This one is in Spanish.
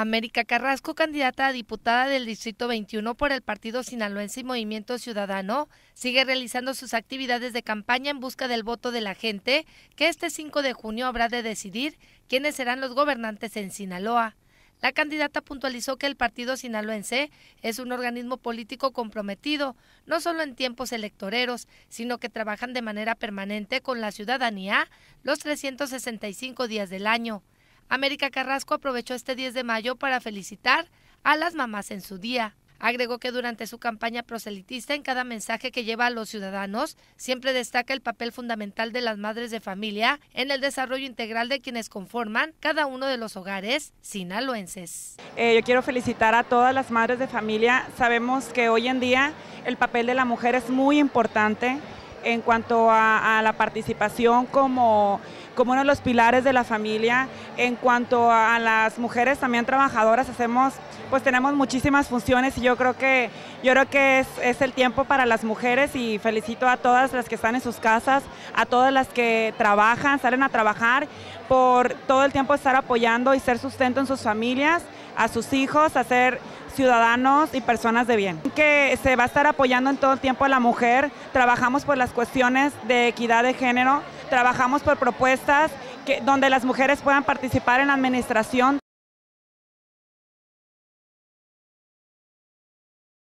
América Carrasco, candidata a diputada del Distrito 21 por el Partido Sinaloense y Movimiento Ciudadano, sigue realizando sus actividades de campaña en busca del voto de la gente, que este 5 de junio habrá de decidir quiénes serán los gobernantes en Sinaloa. La candidata puntualizó que el Partido Sinaloense es un organismo político comprometido, no solo en tiempos electoreros, sino que trabajan de manera permanente con la ciudadanía los 365 días del año. América Carrasco aprovechó este 10 de mayo para felicitar a las mamás en su día. Agregó que durante su campaña proselitista en cada mensaje que lleva a los ciudadanos siempre destaca el papel fundamental de las madres de familia en el desarrollo integral de quienes conforman cada uno de los hogares sinaloenses. Eh, yo quiero felicitar a todas las madres de familia. Sabemos que hoy en día el papel de la mujer es muy importante en cuanto a, la participación como, como uno de los pilares de la familia. En cuanto a las mujeres también trabajadoras, hacemos, pues tenemos muchísimas funciones y yo creo que, yo creo que es, es el tiempo para las mujeres y felicito a todas las que están en sus casas, a todas las que trabajan, salen a trabajar, por todo el tiempo estar apoyando y ser sustento en sus familias, a sus hijos, hacer ciudadanos y personas de bien. Que se va a estar apoyando en todo el tiempo a la mujer, trabajamos por las cuestiones de equidad de género, trabajamos por propuestas que, donde las mujeres puedan participar en la administración.